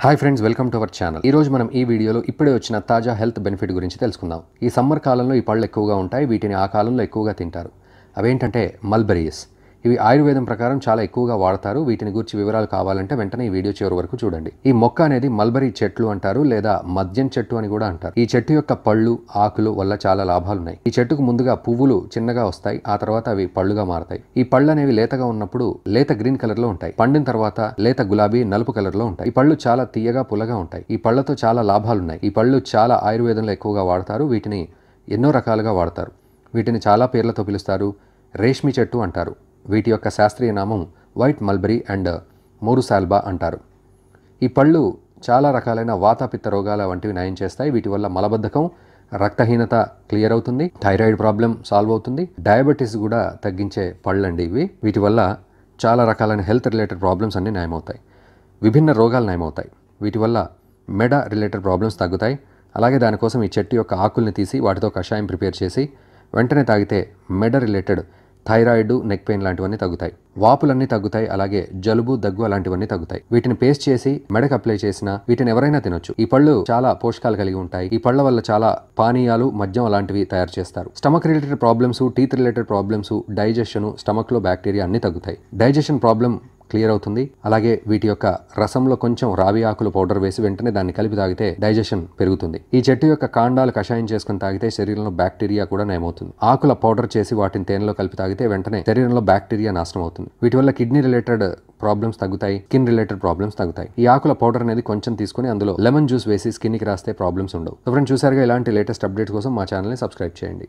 hi friends welcome to our channel రోజు మనం ఈ వీడియోలో ఇప్పుడే వచ్చిన తాజా హెల్త్ బెనిఫిట్ గురించి తెలుసుకుందాం ఈ సమ్మర్ కాలంలో ఈ పళ్ళు ఎక్కువగా ఉంటాయి వీటిని ఆ కాలంలో ఎక్కువగా తింటారు అవేంటంటే మల్బెరీస్ ఇవి ఆయుర్వేదం ప్రకారం చాలా ఎక్కువగా వాడతారు వీటిని గురించి వివరాలు కావాలంటే వెంటనే ఈ వీడియో చివరి వరకు చూడండి ఈ మొక్క అనేది మల్బరీ చెట్లు అంటారు లేదా మద్యం చెట్టు అని కూడా అంటారు ఈ చెట్టు యొక్క పళ్ళు ఆకులు వల్ల చాలా లాభాలు ఉన్నాయి ఈ చెట్టుకు ముందుగా పువ్వులు చిన్నగా వస్తాయి ఆ తర్వాత అవి పళ్ళుగా మారతాయి ఈ పళ్ళు అనేవి లేతగా ఉన్నప్పుడు లేత గ్రీన్ కలర్ లో ఉంటాయి పండిన తర్వాత లేత గులాబీ నలుపు కలర్ లో ఉంటాయి ఈ పళ్ళు చాలా తీయగా పుల్లగా ఉంటాయి ఈ పళ్ళతో చాలా లాభాలు ఉన్నాయి ఈ పళ్ళు చాలా ఆయుర్వేదంలో ఎక్కువగా వాడతారు వీటిని ఎన్నో రకాలుగా వాడతారు వీటిని చాలా పేర్లతో పిలుస్తారు రేష్మి చెట్టు అంటారు వీటి యొక్క శాస్త్రీయ నామం వైట్ మల్బరీ అండ్ మోరుసాల్బా అంటారు ఈ పళ్ళు చాలా రకాలైన వాతాపిత్త రోగాల వంటివి నయం చేస్తాయి వీటి వల్ల మలబద్ధకం రక్తహీనత క్లియర్ అవుతుంది థైరాయిడ్ ప్రాబ్లం సాల్వ్ అవుతుంది డయాబెటీస్ కూడా తగ్గించే పళ్ళండి ఇవి వీటి వల్ల చాలా రకాలైన హెల్త్ రిలేటెడ్ ప్రాబ్లమ్స్ అన్నీ నయమవుతాయి విభిన్న రోగాలు నయమవుతాయి వీటి వల్ల మెడ రిలేటెడ్ ప్రాబ్లమ్స్ తగ్గుతాయి అలాగే దానికోసం ఈ చెట్టు యొక్క ఆకుల్ని తీసి వాటితో కషాయం ప్రిపేర్ చేసి వెంటనే తాగితే మెడ రిలేటెడ్ థైరాయిడ్ నెక్ పెయిన్ లాంటివన్నీ తగ్గుతాయి వాపులన్నీ తగ్గుతాయి అలాగే జలుబు దగ్గు అలాంటివన్నీ తగ్గుతాయి వీటిని పేస్ట్ చేసి మెడకు అప్లై చేసినా వీటిని ఎవరైనా తినొచ్చు ఈ పళ్ళు చాలా పోషకాలు కలిగి ఉంటాయి ఈ పళ్ళ వల్ల చాలా పానీయాలు మద్యం అలాంటివి తయారు చేస్తారు stomach related problems teeth related problems digestion stomach లో బ్యాక్టీరియా అన్ని తగ్గుతాయి డైజెషన్ ప్రాబ్లం క్లియర్ అవుతుంది అలాగే వీటి యొక్క రసంలో కొంచెం రావి ఆకులు పౌడర్ వేసి వెంటనే దాన్ని కలిపి తాగితే డైజెషన్ పెరుగుతుంది ఈ చెట్టు యొక్క కాండాలు కషాయం చేసుకుని తాగితే శరీరంలో బ్యాక్టీరియా కూడా నయమవుతుంది ఆకుల పౌడర్ చేసి వాటిని తేనెలో కలిపి తాగితే వెంటనే శరీరంలో బ్యాక్టీరియా నాశనం అవుతుంది వీటి వల్ల కిడ్నీ రిలేటెడ్ ప్రాబ్లమ్స్ తగ్గుతాయి స్కిన్ రిలేటెడ్ ప్రాబ్లమ్స్ తగ్గుతాయి ఈ ఆకుల పౌడర్ అనేది కొంచెం తీసుకుని అందులో లెమన్ జ్యూస్ వేసి స్కిన్కి రాస్తే ప్రాబ్లమ్స్ ఉండవు ఎవరైనా చూసారుగా ఇలాంటి లేటెస్ట్ అప్డేట్స్ కోసం మా ఛానల్ని సబ్స్క్రైబ్ చేయండి